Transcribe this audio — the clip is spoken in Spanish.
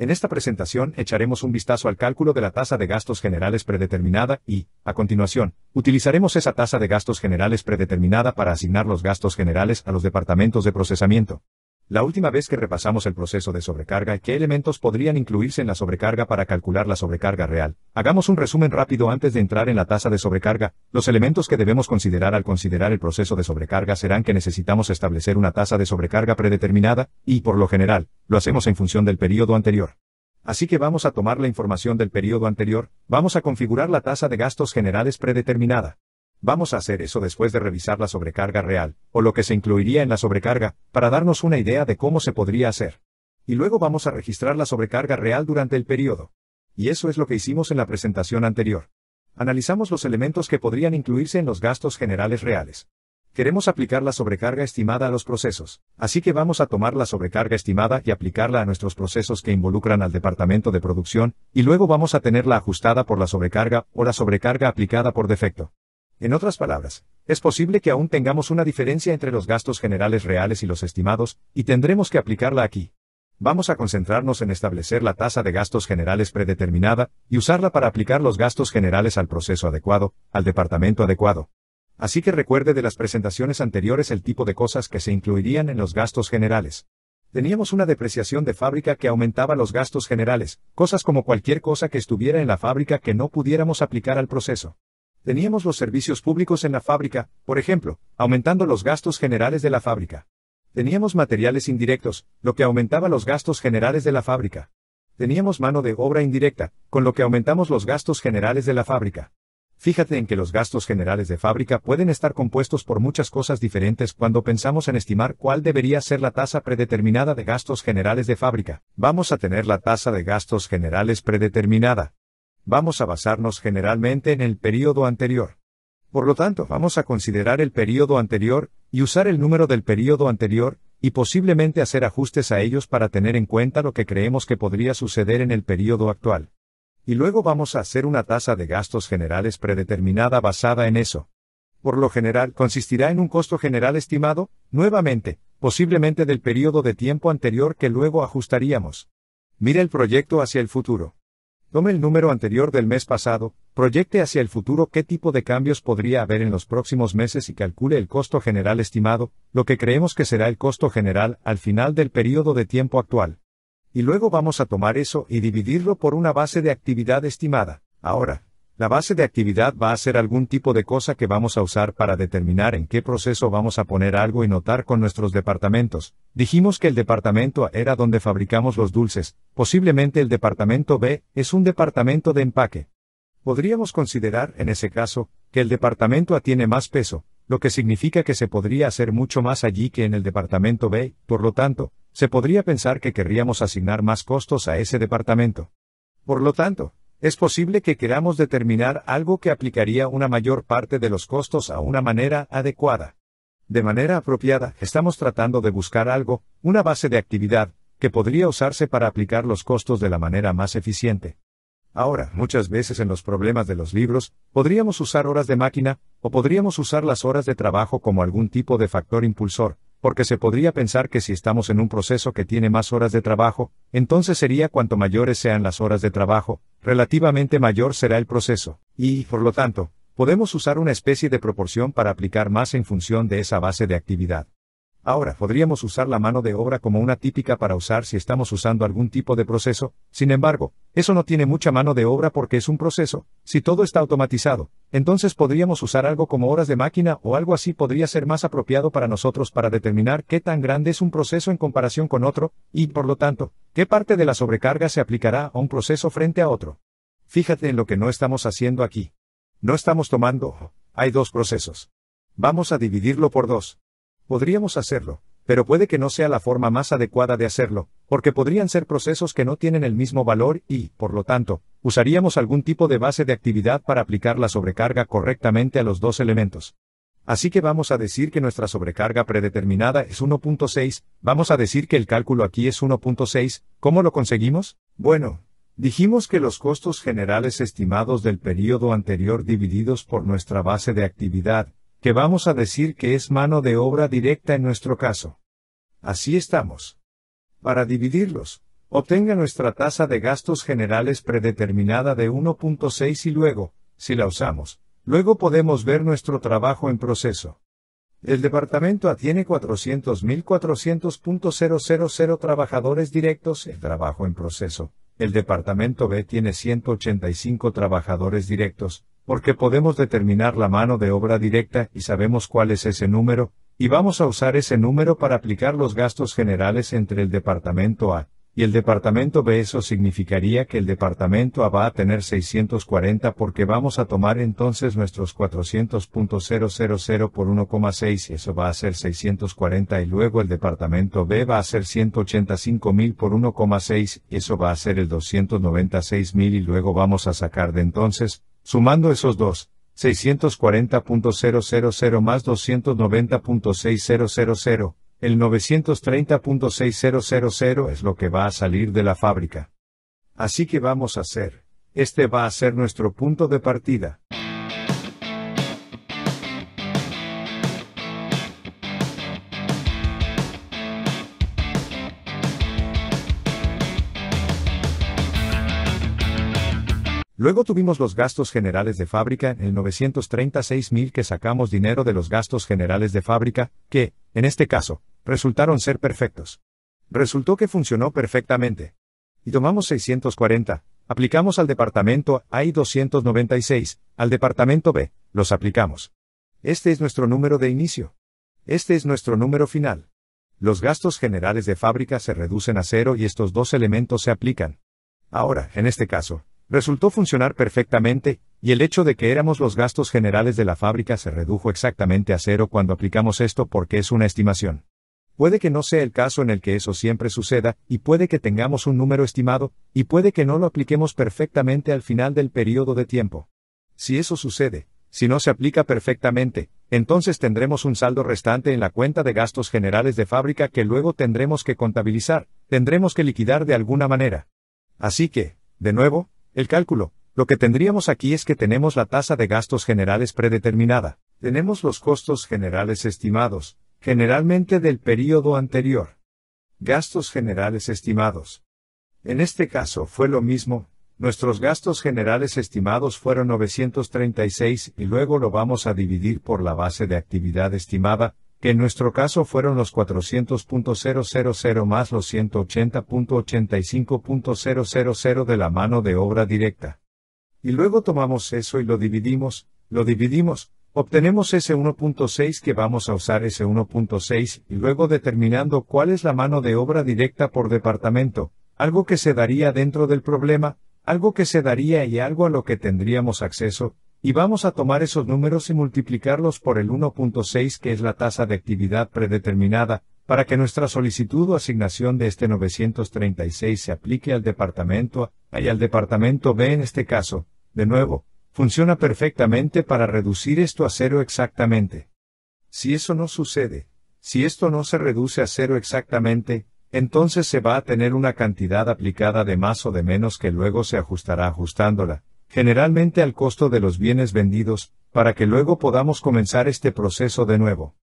En esta presentación echaremos un vistazo al cálculo de la tasa de gastos generales predeterminada y, a continuación, utilizaremos esa tasa de gastos generales predeterminada para asignar los gastos generales a los departamentos de procesamiento. La última vez que repasamos el proceso de sobrecarga y qué elementos podrían incluirse en la sobrecarga para calcular la sobrecarga real, hagamos un resumen rápido antes de entrar en la tasa de sobrecarga. Los elementos que debemos considerar al considerar el proceso de sobrecarga serán que necesitamos establecer una tasa de sobrecarga predeterminada, y por lo general, lo hacemos en función del periodo anterior. Así que vamos a tomar la información del periodo anterior, vamos a configurar la tasa de gastos generales predeterminada. Vamos a hacer eso después de revisar la sobrecarga real, o lo que se incluiría en la sobrecarga, para darnos una idea de cómo se podría hacer. Y luego vamos a registrar la sobrecarga real durante el periodo. Y eso es lo que hicimos en la presentación anterior. Analizamos los elementos que podrían incluirse en los gastos generales reales. Queremos aplicar la sobrecarga estimada a los procesos, así que vamos a tomar la sobrecarga estimada y aplicarla a nuestros procesos que involucran al departamento de producción, y luego vamos a tenerla ajustada por la sobrecarga o la sobrecarga aplicada por defecto. En otras palabras, es posible que aún tengamos una diferencia entre los gastos generales reales y los estimados, y tendremos que aplicarla aquí. Vamos a concentrarnos en establecer la tasa de gastos generales predeterminada, y usarla para aplicar los gastos generales al proceso adecuado, al departamento adecuado. Así que recuerde de las presentaciones anteriores el tipo de cosas que se incluirían en los gastos generales. Teníamos una depreciación de fábrica que aumentaba los gastos generales, cosas como cualquier cosa que estuviera en la fábrica que no pudiéramos aplicar al proceso. Teníamos los servicios públicos en la fábrica, por ejemplo, aumentando los gastos generales de la fábrica. Teníamos materiales indirectos, lo que aumentaba los gastos generales de la fábrica. Teníamos mano de obra indirecta, con lo que aumentamos los gastos generales de la fábrica. Fíjate en que los gastos generales de fábrica pueden estar compuestos por muchas cosas diferentes cuando pensamos en estimar cuál debería ser la tasa predeterminada de gastos generales de fábrica. Vamos a tener la tasa de gastos generales predeterminada vamos a basarnos generalmente en el período anterior. Por lo tanto, vamos a considerar el período anterior, y usar el número del período anterior, y posiblemente hacer ajustes a ellos para tener en cuenta lo que creemos que podría suceder en el período actual. Y luego vamos a hacer una tasa de gastos generales predeterminada basada en eso. Por lo general, consistirá en un costo general estimado, nuevamente, posiblemente del periodo de tiempo anterior que luego ajustaríamos. Mira el proyecto hacia el futuro. Tome el número anterior del mes pasado, proyecte hacia el futuro qué tipo de cambios podría haber en los próximos meses y calcule el costo general estimado, lo que creemos que será el costo general al final del periodo de tiempo actual. Y luego vamos a tomar eso y dividirlo por una base de actividad estimada. Ahora, la base de actividad va a ser algún tipo de cosa que vamos a usar para determinar en qué proceso vamos a poner algo y notar con nuestros departamentos. Dijimos que el departamento A era donde fabricamos los dulces, posiblemente el departamento B es un departamento de empaque. Podríamos considerar, en ese caso, que el departamento A tiene más peso, lo que significa que se podría hacer mucho más allí que en el departamento B, por lo tanto, se podría pensar que querríamos asignar más costos a ese departamento. Por lo tanto, es posible que queramos determinar algo que aplicaría una mayor parte de los costos a una manera adecuada. De manera apropiada, estamos tratando de buscar algo, una base de actividad, que podría usarse para aplicar los costos de la manera más eficiente. Ahora, muchas veces en los problemas de los libros, podríamos usar horas de máquina, o podríamos usar las horas de trabajo como algún tipo de factor impulsor, porque se podría pensar que si estamos en un proceso que tiene más horas de trabajo, entonces sería cuanto mayores sean las horas de trabajo, relativamente mayor será el proceso, y, por lo tanto, podemos usar una especie de proporción para aplicar más en función de esa base de actividad. Ahora podríamos usar la mano de obra como una típica para usar si estamos usando algún tipo de proceso, sin embargo, eso no tiene mucha mano de obra porque es un proceso, si todo está automatizado, entonces podríamos usar algo como horas de máquina o algo así podría ser más apropiado para nosotros para determinar qué tan grande es un proceso en comparación con otro, y, por lo tanto, qué parte de la sobrecarga se aplicará a un proceso frente a otro. Fíjate en lo que no estamos haciendo aquí. No estamos tomando, oh, hay dos procesos. Vamos a dividirlo por dos. Podríamos hacerlo, pero puede que no sea la forma más adecuada de hacerlo, porque podrían ser procesos que no tienen el mismo valor y, por lo tanto, usaríamos algún tipo de base de actividad para aplicar la sobrecarga correctamente a los dos elementos. Así que vamos a decir que nuestra sobrecarga predeterminada es 1.6, vamos a decir que el cálculo aquí es 1.6, ¿cómo lo conseguimos? Bueno, dijimos que los costos generales estimados del periodo anterior divididos por nuestra base de actividad, que vamos a decir que es mano de obra directa en nuestro caso. Así estamos. Para dividirlos, obtenga nuestra tasa de gastos generales predeterminada de 1.6 y luego, si la usamos, luego podemos ver nuestro trabajo en proceso. El departamento A tiene 400.400.000 trabajadores directos en trabajo en proceso. El departamento B tiene 185 trabajadores directos, porque podemos determinar la mano de obra directa y sabemos cuál es ese número, y vamos a usar ese número para aplicar los gastos generales entre el departamento A y el departamento B. Eso significaría que el departamento A va a tener 640 porque vamos a tomar entonces nuestros 400.000 por 1,6 y eso va a ser 640 y luego el departamento B va a ser 185.000 por 1,6 eso va a ser el 296.000 y luego vamos a sacar de entonces Sumando esos dos, 640.000 más 290.6000, el 930.6000 es lo que va a salir de la fábrica. Así que vamos a hacer. Este va a ser nuestro punto de partida. Luego tuvimos los gastos generales de fábrica en el 936.000 que sacamos dinero de los gastos generales de fábrica, que, en este caso, resultaron ser perfectos. Resultó que funcionó perfectamente. Y tomamos 640, aplicamos al departamento A y 296, al departamento B, los aplicamos. Este es nuestro número de inicio. Este es nuestro número final. Los gastos generales de fábrica se reducen a cero y estos dos elementos se aplican. Ahora, en este caso, Resultó funcionar perfectamente, y el hecho de que éramos los gastos generales de la fábrica se redujo exactamente a cero cuando aplicamos esto porque es una estimación. Puede que no sea el caso en el que eso siempre suceda, y puede que tengamos un número estimado, y puede que no lo apliquemos perfectamente al final del periodo de tiempo. Si eso sucede, si no se aplica perfectamente, entonces tendremos un saldo restante en la cuenta de gastos generales de fábrica que luego tendremos que contabilizar, tendremos que liquidar de alguna manera. Así que, de nuevo, el cálculo. Lo que tendríamos aquí es que tenemos la tasa de gastos generales predeterminada. Tenemos los costos generales estimados, generalmente del período anterior. Gastos generales estimados. En este caso fue lo mismo, nuestros gastos generales estimados fueron 936 y luego lo vamos a dividir por la base de actividad estimada, que en nuestro caso fueron los 400.000 más los 180.85.000 de la mano de obra directa. Y luego tomamos eso y lo dividimos, lo dividimos, obtenemos ese 1.6 que vamos a usar ese 1.6 y luego determinando cuál es la mano de obra directa por departamento, algo que se daría dentro del problema, algo que se daría y algo a lo que tendríamos acceso, y vamos a tomar esos números y multiplicarlos por el 1.6 que es la tasa de actividad predeterminada, para que nuestra solicitud o asignación de este 936 se aplique al departamento A y al departamento B en este caso, de nuevo, funciona perfectamente para reducir esto a cero exactamente. Si eso no sucede, si esto no se reduce a cero exactamente, entonces se va a tener una cantidad aplicada de más o de menos que luego se ajustará ajustándola, generalmente al costo de los bienes vendidos, para que luego podamos comenzar este proceso de nuevo.